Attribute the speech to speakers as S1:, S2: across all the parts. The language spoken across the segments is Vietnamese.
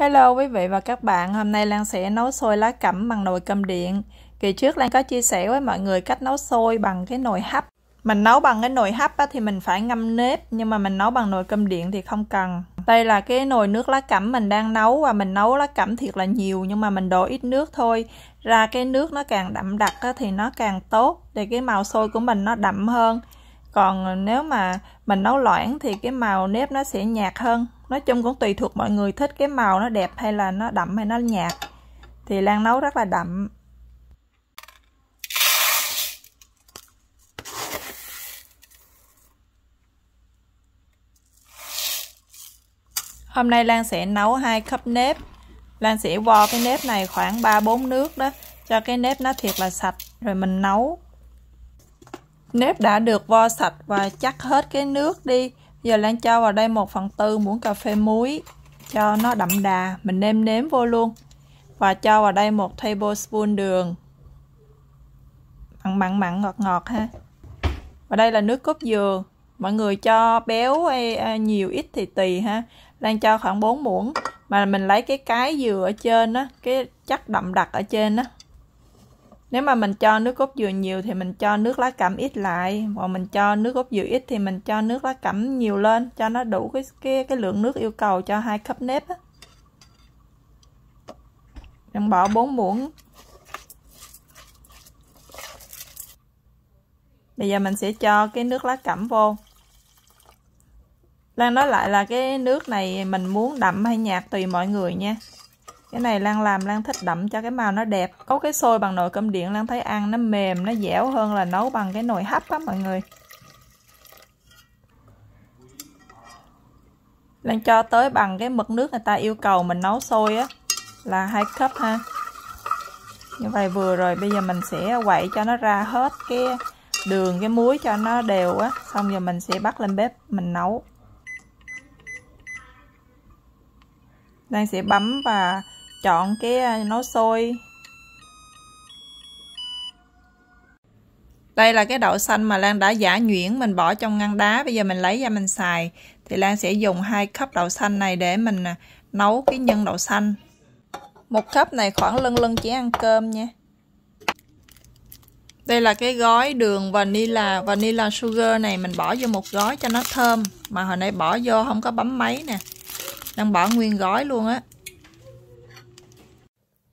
S1: Hello quý vị và các bạn, hôm nay Lan sẽ nấu xôi lá cẩm bằng nồi cơm điện. Kỳ trước Lan có chia sẻ với mọi người cách nấu xôi bằng cái nồi hấp. Mình nấu bằng cái nồi hấp á, thì mình phải ngâm nếp, nhưng mà mình nấu bằng nồi cơm điện thì không cần. Đây là cái nồi nước lá cẩm mình đang nấu và mình nấu lá cẩm thiệt là nhiều nhưng mà mình đổ ít nước thôi. Ra cái nước nó càng đậm đặc á, thì nó càng tốt để cái màu xôi của mình nó đậm hơn. Còn nếu mà mình nấu loãng thì cái màu nếp nó sẽ nhạt hơn nói chung cũng tùy thuộc mọi người thích cái màu nó đẹp hay là nó đậm hay nó nhạt thì Lan nấu rất là đậm Hôm nay Lan sẽ nấu hai cup nếp Lan sẽ vo cái nếp này khoảng 3-4 nước đó Cho cái nếp nó thiệt là sạch Rồi mình nấu Nếp đã được vo sạch và chắc hết cái nước đi Giờ Lan cho vào đây 1 phần tư muỗng cà phê muối cho nó đậm đà, mình nêm nếm vô luôn. Và cho vào đây 1 tablespoon đường. Mặn mặn mặn ngọt ngọt ha. Và đây là nước cốt dừa. Mọi người cho béo hay e, e, nhiều ít thì tùy ha. Lan cho khoảng 4 muỗng mà mình lấy cái cái dừa ở trên á, cái chắc đậm đặc ở trên á nếu mà mình cho nước cốt dừa nhiều thì mình cho nước lá cẩm ít lại còn mình cho nước cốt dừa ít thì mình cho nước lá cẩm nhiều lên cho nó đủ cái cái cái lượng nước yêu cầu cho hai cup nếp á mình bỏ 4 muỗng bây giờ mình sẽ cho cái nước lá cẩm vô lan nói lại là cái nước này mình muốn đậm hay nhạt tùy mọi người nha cái này Lan làm Lan thích đậm cho cái màu nó đẹp có cái xôi bằng nồi cơm điện Lan thấy ăn nó mềm, nó dẻo hơn là nấu bằng cái nồi hấp á mọi người Lan cho tới bằng cái mực nước người ta yêu cầu mình nấu xôi á Là hai cup ha Như vậy vừa rồi bây giờ mình sẽ quậy cho nó ra hết cái đường cái muối cho nó đều á Xong rồi mình sẽ bắt lên bếp mình nấu Lan sẽ bấm và chọn cái à, nấu sôi đây là cái đậu xanh mà Lan đã giả nhuyễn mình bỏ trong ngăn đá bây giờ mình lấy ra mình xài thì Lan sẽ dùng hai cup đậu xanh này để mình à, nấu cái nhân đậu xanh một cup này khoảng lưng lưng chỉ ăn cơm nha đây là cái gói đường vanilla vanilla sugar này mình bỏ vô một gói cho nó thơm mà hồi nãy bỏ vô không có bấm máy nè đang bỏ nguyên gói luôn á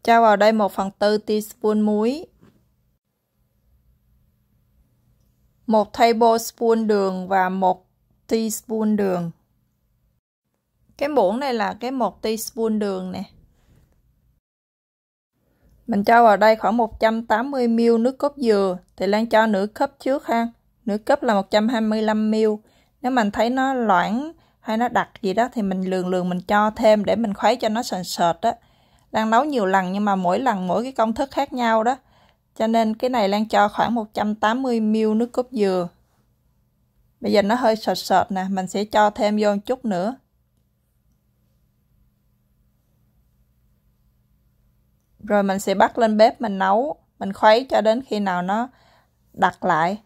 S1: cho vào đây 1 phần tư teaspoon muối 1 tablespoon đường và 1 teaspoon đường Cái muỗng này là cái 1 teaspoon đường nè Mình cho vào đây khoảng 180ml nước cốt dừa Thì Lan cho nửa cốc trước ha Nửa cốc là 125ml Nếu mình thấy nó loãng hay nó đặc gì đó Thì mình lường lường mình cho thêm để mình khuấy cho nó sền sệt đó Lan nấu nhiều lần nhưng mà mỗi lần mỗi cái công thức khác nhau đó. Cho nên cái này Lan cho khoảng 180ml nước cốt dừa. Bây giờ nó hơi sệt sệt nè, mình sẽ cho thêm vô một chút nữa. Rồi mình sẽ bắt lên bếp mình nấu, mình khuấy cho đến khi nào nó đặc lại.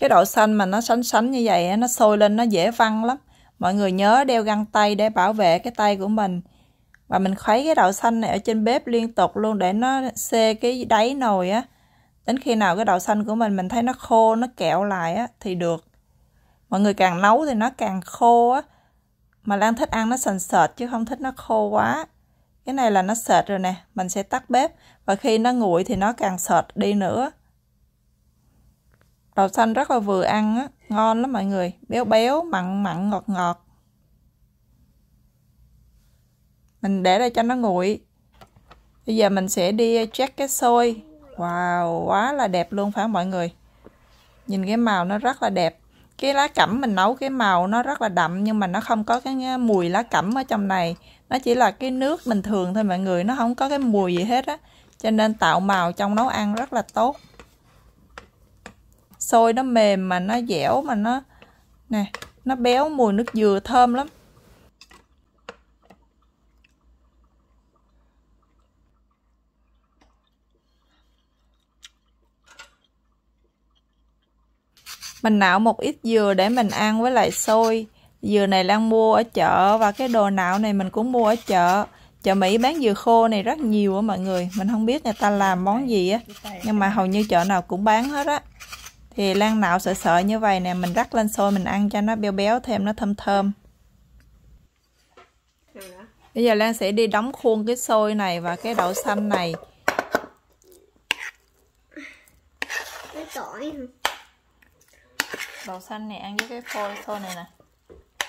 S1: cái đậu xanh mà nó sánh sánh như vậy nó sôi lên nó dễ văng lắm mọi người nhớ đeo găng tay để bảo vệ cái tay của mình và mình khuấy cái đậu xanh này ở trên bếp liên tục luôn để nó xê cái đáy nồi á đến khi nào cái đậu xanh của mình mình thấy nó khô nó kẹo lại á thì được mọi người càng nấu thì nó càng khô á mà Lan thích ăn nó sần sệt chứ không thích nó khô quá cái này là nó sệt rồi nè mình sẽ tắt bếp và khi nó nguội thì nó càng sệt đi nữa đậu xanh rất là vừa ăn á ngon lắm mọi người béo béo mặn mặn ngọt ngọt mình để đây cho nó nguội bây giờ mình sẽ đi check cái xôi wow quá là đẹp luôn phải không mọi người nhìn cái màu nó rất là đẹp cái lá cẩm mình nấu cái màu nó rất là đậm nhưng mà nó không có cái mùi lá cẩm ở trong này nó chỉ là cái nước bình thường thôi mọi người nó không có cái mùi gì hết á cho nên tạo màu trong nấu ăn rất là tốt xôi nó mềm mà nó dẻo mà nó nè nó béo mùi nước dừa thơm lắm mình nạo một ít dừa để mình ăn với lại xôi dừa này Lan mua ở chợ và cái đồ nạo này mình cũng mua ở chợ chợ Mỹ bán dừa khô này rất nhiều á mọi người mình không biết người ta làm món gì á nhưng mà hầu như chợ nào cũng bán hết á thì lan nạo sợi sợi như vậy nè mình rắc lên xôi mình ăn cho nó béo béo thêm nó thơm thơm bây giờ lan sẽ đi đóng khuôn cái xôi này và cái đậu xanh này tỏi đậu xanh này ăn với cái phôi xôi này nè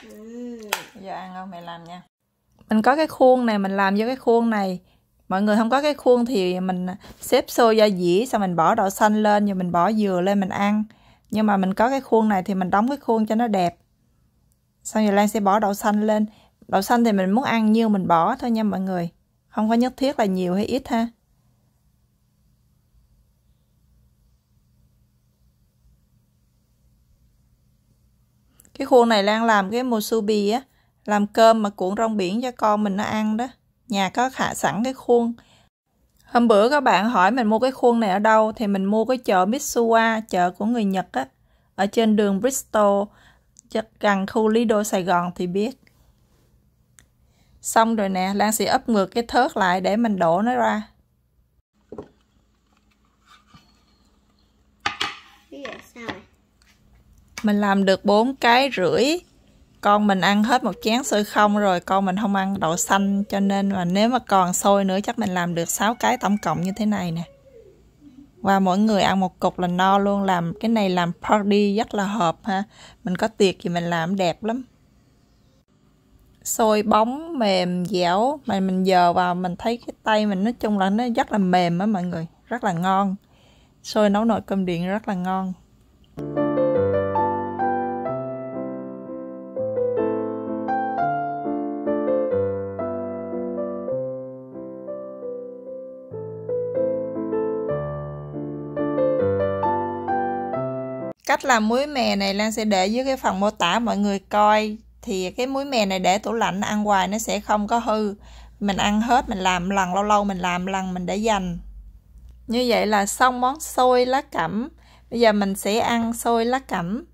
S1: bây ừ. giờ ăn không mẹ làm nha mình có cái khuôn này mình làm với cái khuôn này mọi người không có cái khuôn thì mình xếp xô ra dĩa xong mình bỏ đậu xanh lên rồi mình bỏ dừa lên mình ăn nhưng mà mình có cái khuôn này thì mình đóng cái khuôn cho nó đẹp xong rồi Lan sẽ bỏ đậu xanh lên đậu xanh thì mình muốn ăn nhiêu mình bỏ thôi nha mọi người không có nhất thiết là nhiều hay ít ha cái khuôn này Lan làm cái musubi á làm cơm mà cuộn rong biển cho con mình nó ăn đó nhà có hạ sẵn cái khuôn hôm bữa các bạn hỏi mình mua cái khuôn này ở đâu thì mình mua cái chợ Mitsuwa chợ của người Nhật á ở trên đường Bristol gần khu Lý Đô Sài Gòn thì biết xong rồi nè Lan sẽ ấp ngược cái thớt lại để mình đổ nó ra mình làm được bốn cái rưỡi con mình ăn hết một chén xôi không rồi con mình không ăn đậu xanh cho nên mà nếu mà còn sôi nữa chắc mình làm được 6 cái tổng cộng như thế này nè và mỗi người ăn một cục là no luôn làm cái này làm party rất là hợp ha mình có tiệc thì mình làm đẹp lắm sôi bóng mềm dẻo mà mình giờ vào mình thấy cái tay mình nói chung là nó rất là mềm á mọi người rất là ngon sôi nấu nồi cơm điện rất là ngon cách làm muối mè này Lan sẽ để dưới cái phần mô tả mọi người coi thì cái muối mè này để tủ lạnh ăn hoài nó sẽ không có hư mình ăn hết mình làm lần lâu lâu mình làm lần mình để dành như vậy là xong món xôi lá cẩm bây giờ mình sẽ ăn xôi lá cẩm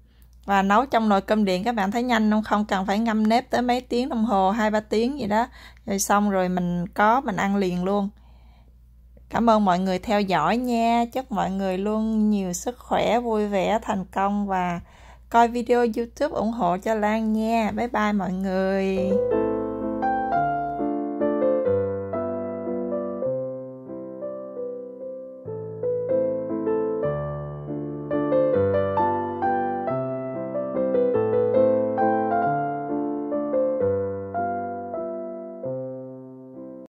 S1: và nấu trong nồi cơm điện các bạn thấy nhanh không không cần phải ngâm nếp tới mấy tiếng đồng hồ hai ba tiếng gì đó rồi xong rồi mình có mình ăn liền luôn Cảm ơn mọi người theo dõi nha. Chúc mọi người luôn nhiều sức khỏe, vui vẻ, thành công và coi video YouTube ủng hộ cho Lan nha. Bye bye mọi người.